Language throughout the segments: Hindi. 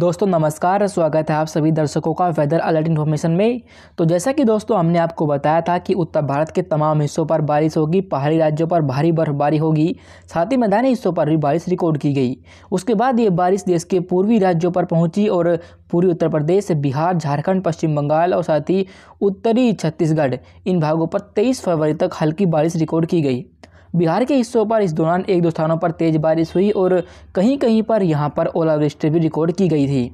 दोस्तों नमस्कार स्वागत है आप सभी दर्शकों का वेदर अलर्ट इन्फॉर्मेशन में तो जैसा कि दोस्तों हमने आपको बताया था कि उत्तर भारत के तमाम हिस्सों पर बारिश होगी पहाड़ी राज्यों पर भारी बर्फबारी होगी साथ ही मैदानी हिस्सों पर भी बारिश रिकॉर्ड की गई उसके बाद ये बारिश देश के पूर्वी राज्यों पर पहुँची और पूर्वी उत्तर प्रदेश बिहार झारखंड पश्चिम बंगाल और साथ ही उत्तरी छत्तीसगढ़ इन भागों पर तेईस फरवरी तक हल्की बारिश रिकॉर्ड की गई बिहार के हिस्सों पर इस दौरान एक दो स्थानों पर तेज़ बारिश हुई और कहीं कहीं पर यहाँ पर ओलावृष्टि भी रिकॉर्ड की गई थी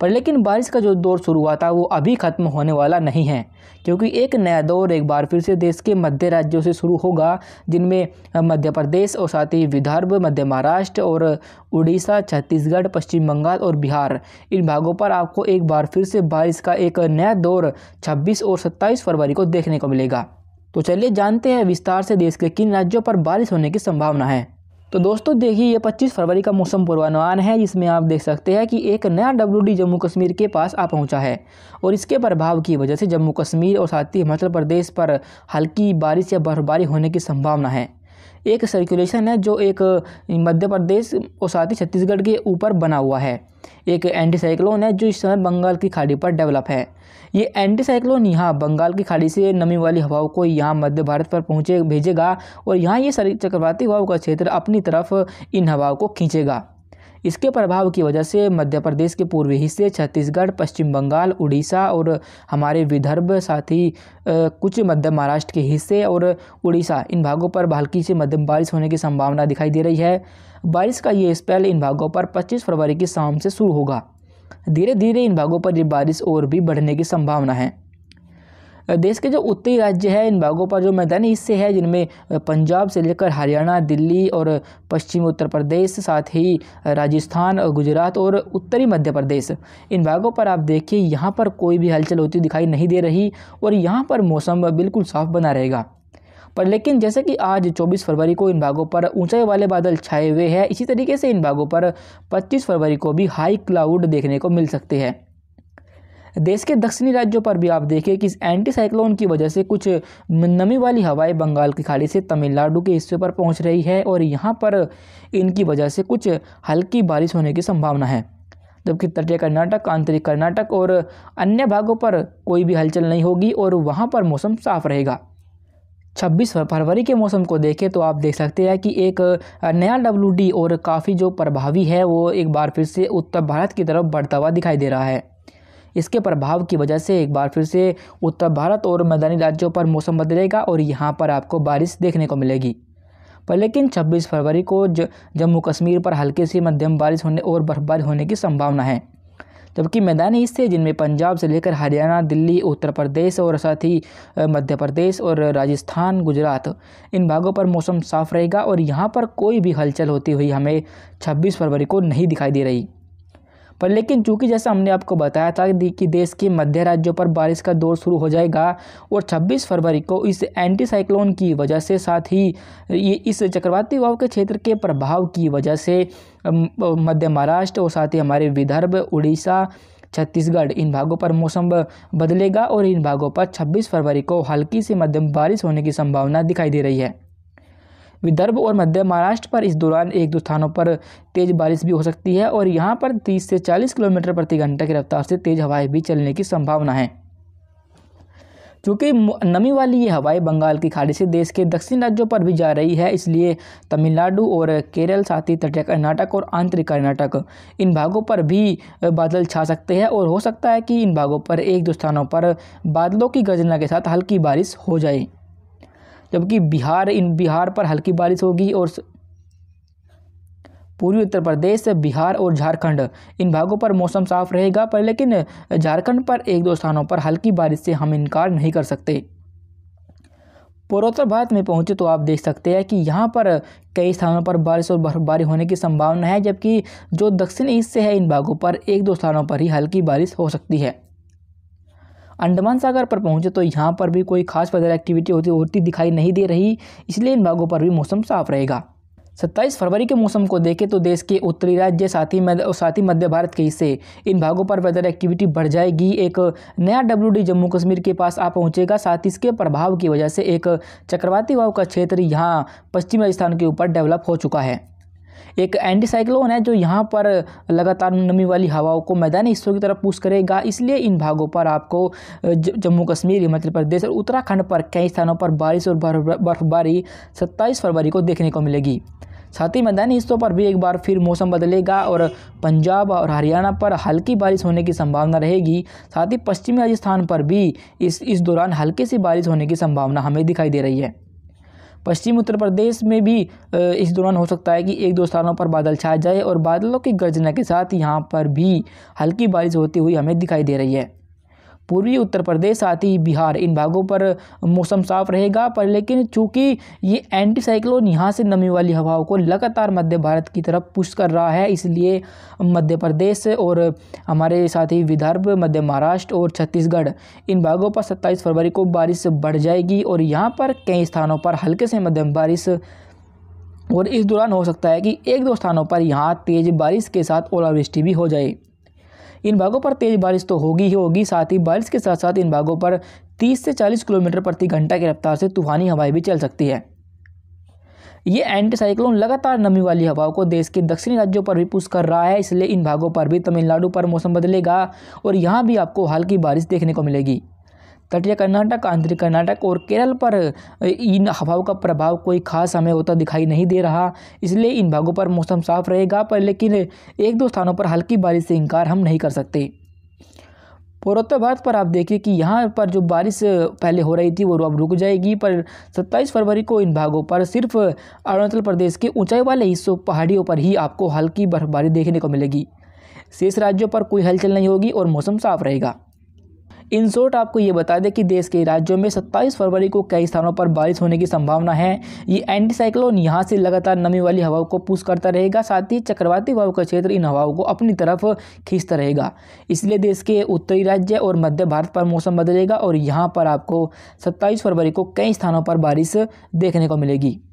पर लेकिन बारिश का जो दौर शुरू हुआ था वो अभी ख़त्म होने वाला नहीं है क्योंकि एक नया दौर एक बार फिर से देश के मध्य राज्यों से शुरू होगा जिनमें मध्य प्रदेश और साथ ही विदर्भ मध्य महाराष्ट्र और उड़ीसा छत्तीसगढ़ पश्चिम बंगाल और बिहार इन भागों पर आपको एक बार फिर से बारिश का एक नया दौर छब्बीस और सत्ताईस फरवरी को देखने को मिलेगा तो चलिए जानते हैं विस्तार से देश के किन राज्यों पर बारिश होने की संभावना है तो दोस्तों देखिए ये 25 फरवरी का मौसम पूर्वानुमान है जिसमें आप देख सकते हैं कि एक नया डब्ल्यू जम्मू कश्मीर के पास आ पहुंचा है और इसके प्रभाव की वजह से जम्मू कश्मीर और साथ ही हिमाचल प्रदेश पर हल्की बारिश या बर्फबारी होने की संभावना है एक सर्कुलेशन है जो एक मध्य प्रदेश और साथ ही छत्तीसगढ़ के ऊपर बना हुआ है एक एंटी साइक्लोन है जो इस समय बंगाल की खाड़ी पर डेवलप है ये एंटी साइक्लोन यहाँ बंगाल की खाड़ी से नमी वाली हवाओं को यहाँ मध्य भारत पर पहुँचे भेजेगा और यहाँ ये चक्रवाती हवाओं का क्षेत्र अपनी तरफ इन हवाओं को खींचेगा इसके प्रभाव की वजह से मध्य प्रदेश के पूर्वी हिस्से छत्तीसगढ़ पश्चिम बंगाल उड़ीसा और हमारे विदर्भ साथ ही कुछ मध्य महाराष्ट्र के हिस्से और उड़ीसा इन भागों पर हल्की से मध्यम बारिश होने की संभावना दिखाई दे रही है बारिश का ये स्पेल इन भागों पर 25 फरवरी की शाम से शुरू होगा धीरे धीरे इन भागों पर ये बारिश और भी बढ़ने की संभावना है देश के जो उत्तरी राज्य है इन भागों पर जो मैदानी हिस्से हैं जिनमें पंजाब से लेकर हरियाणा दिल्ली और पश्चिमी उत्तर प्रदेश साथ ही राजस्थान और गुजरात और उत्तरी मध्य प्रदेश इन भागों पर आप देखिए यहाँ पर कोई भी हलचल होती दिखाई नहीं दे रही और यहाँ पर मौसम बिल्कुल साफ बना रहेगा पर लेकिन जैसे कि आज 24 फरवरी को इन भागों पर ऊंचाई वाले बादल छाए हुए हैं इसी तरीके से इन भागों पर 25 फरवरी को भी हाई क्लाउड देखने को मिल सकते हैं देश के दक्षिणी राज्यों पर भी आप देखें कि इस एंटी साइक्लोन की वजह से कुछ नमी वाली हवाएं बंगाल की खाड़ी से तमिलनाडु के हिस्से पर पहुंच रही है और यहाँ पर इनकी वजह से कुछ हल्की बारिश होने की संभावना है जबकि तटीय कर्नाटक आंतरिक कर्नाटक और अन्य भागों पर कोई भी हलचल नहीं होगी और वहाँ पर मौसम साफ रहेगा 26 फरवरी के मौसम को देखें तो आप देख सकते हैं कि एक नया डब्ल्यू और काफ़ी जो प्रभावी है वो एक बार फिर से उत्तर भारत की तरफ बढ़ता हुआ दिखाई दे रहा है इसके प्रभाव की वजह से एक बार फिर से उत्तर भारत और मैदानी राज्यों पर मौसम बदलेगा और यहाँ पर आपको बारिश देखने को मिलेगी पर लेकिन 26 फरवरी को जम्मू कश्मीर पर हल्के से मध्यम बारिश होने और बर्फबारी होने की संभावना है जबकि मैदानी हिस्से जिनमें पंजाब से लेकर हरियाणा दिल्ली उत्तर प्रदेश और साथ ही मध्य प्रदेश और राजस्थान गुजरात इन भागों पर मौसम साफ रहेगा और यहाँ पर कोई भी हलचल होती हुई हमें 26 फरवरी को नहीं दिखाई दे रही पर लेकिन चूंकि जैसा हमने आपको बताया था कि देश के मध्य राज्यों पर बारिश का दौर शुरू हो जाएगा और 26 फरवरी को इस एंटी साइक्लोन की वजह से साथ ही ये इस चक्रवाती वाव के क्षेत्र के प्रभाव की वजह से मध्य महाराष्ट्र और साथ ही हमारे विदर्भ उड़ीसा छत्तीसगढ़ इन भागों पर मौसम बदलेगा और इन भागों पर 26 फरवरी को हल्की से मध्यम बारिश होने की संभावना दिखाई दे रही है विदर्भ और मध्य महाराष्ट्र पर इस दौरान एक दो स्थानों पर तेज़ बारिश भी हो सकती है और यहाँ पर तीस से चालीस किलोमीटर प्रति घंटा की रफ्तार से तेज़ हवाएं भी चलने की संभावना है चूँकि नमी वाली ये हवाएं बंगाल की खाड़ी से देश के दक्षिण राज्यों पर भी जा रही है इसलिए तमिलनाडु और केरल साथ ही तटीय कर्नाटक और आंतरिक कर्नाटक इन भागों पर भी बादल छा सकते हैं और हो सकता है कि इन भागों पर एक दो स्थानों पर बादलों की गर्जना के साथ हल्की बारिश हो जाए जबकि बिहार इन बिहार पर हल्की बारिश होगी और पूर्वी उत्तर प्रदेश बिहार और झारखंड इन भागों पर मौसम साफ रहेगा पर लेकिन झारखंड पर एक दो स्थानों पर हल्की बारिश से हम इनकार नहीं कर सकते पूर्वोत्तर भारत में पहुँचे तो आप देख सकते हैं कि यहाँ पर कई स्थानों पर बारिश और बर्फबारी होने की संभावना है जबकि जो दक्षिण ईस्ट से है इन भागों पर एक दो स्थानों पर ही हल्की बारिश हो सकती है अंडमान सागर पर पहुँचे तो यहाँ पर भी कोई खास वेदर एक्टिविटी होती होती दिखाई नहीं दे रही इसलिए इन भागों पर भी मौसम साफ रहेगा सत्ताईस फरवरी के मौसम को देखें तो देश के उत्तरी राज्य साथ ही मद, साथ ही मध्य भारत के हिस्से इन भागों पर वेदर एक्टिविटी बढ़ जाएगी एक नया डब्ल्यू जम्मू कश्मीर के पास आ पहुंचेगा साथ ही इसके प्रभाव की वजह से एक चक्रवाती वाव का क्षेत्र यहाँ पश्चिम राजस्थान के ऊपर डेवलप हो चुका है एक एंटीसाइक्लोन है जो यहाँ पर लगातार नमी वाली हवाओं को मैदानी हिस्सों की तरफ पूछ करेगा इसलिए इन भागों पर आपको जम्मू कश्मीर हिमाचल प्रदेश और उत्तराखंड पर कई स्थानों पर बारिश और बर्फबारी सत्ताईस फरवरी को देखने को मिलेगी साथ ही मैदानी हिस्सों पर भी एक बार फिर मौसम बदलेगा और पंजाब और हरियाणा पर हल्की बारिश होने की संभावना रहेगी साथ ही पश्चिमी राजस्थान पर भी इस इस दौरान हल्की सी बारिश होने की संभावना हमें दिखाई दे रही है पश्चिम उत्तर प्रदेश में भी इस दौरान हो सकता है कि एक दो स्थानों पर बादल छा जाए और बादलों की गर्जना के साथ यहाँ पर भी हल्की बारिश होती हुई हमें दिखाई दे रही है पूर्वी उत्तर प्रदेश साथ ही बिहार इन भागों पर मौसम साफ रहेगा पर लेकिन चूंकि ये एंटी साइक्लोन यहाँ से नमी वाली हवाओं को लगातार मध्य भारत की तरफ पुश कर रहा है इसलिए मध्य प्रदेश और हमारे साथ ही विदर्भ मध्य महाराष्ट्र और छत्तीसगढ़ इन भागों पर सत्ताईस फरवरी को बारिश बढ़ जाएगी और यहाँ पर कई स्थानों पर हल्के से मध्यम बारिश और इस दौरान हो सकता है कि एक दो स्थानों पर यहाँ तेज़ बारिश के साथ ओलावृष्टि भी हो जाए इन भागों पर तेज़ बारिश तो होगी ही होगी साथ ही बारिश के साथ साथ इन भागों पर 30 से 40 किलोमीटर प्रति घंटा की रफ्तार से तूफानी हवाएं भी चल सकती है ये एंटीसाइक्लोन लगातार नमी वाली हवाओं को देश के दक्षिणी राज्यों पर भी पुश कर रहा है इसलिए इन भागों पर भी तमिलनाडु पर मौसम बदलेगा और यहाँ भी आपको हल्की बारिश देखने को मिलेगी तटीय कर्नाटक आंध्रीय कर्नाटक और केरल पर इन हवाओं का प्रभाव कोई खास हमें होता दिखाई नहीं दे रहा इसलिए इन भागों पर मौसम साफ रहेगा पर लेकिन एक दो स्थानों पर हल्की बारिश से इनकार हम नहीं कर सकते पूर्वोत्तर भारत पर आप देखिए कि यहाँ पर जो बारिश पहले हो रही थी वो अब रुक जाएगी पर 27 फरवरी को इन भागों पर सिर्फ अरुणाचल प्रदेश के ऊंचाई वाले हिस्सों पहाड़ियों पर ही आपको हल्की बर्फबारी देखने को मिलेगी शेष राज्यों पर कोई हलचल नहीं होगी और मौसम साफ रहेगा इन शॉर्ट आपको ये बता दें कि देश के राज्यों में सत्ताईस फरवरी को कई स्थानों पर बारिश होने की संभावना है ये एंटी साइक्लोन यहाँ से लगातार नमी वाली हवाओं को पुश करता रहेगा साथ ही चक्रवाती हवाओं का क्षेत्र इन हवाओं को अपनी तरफ खींचता रहेगा इसलिए देश के उत्तरी राज्य और मध्य भारत पर मौसम बदलेगा और यहाँ पर आपको सत्ताईस फरवरी को कई स्थानों पर बारिश देखने को मिलेगी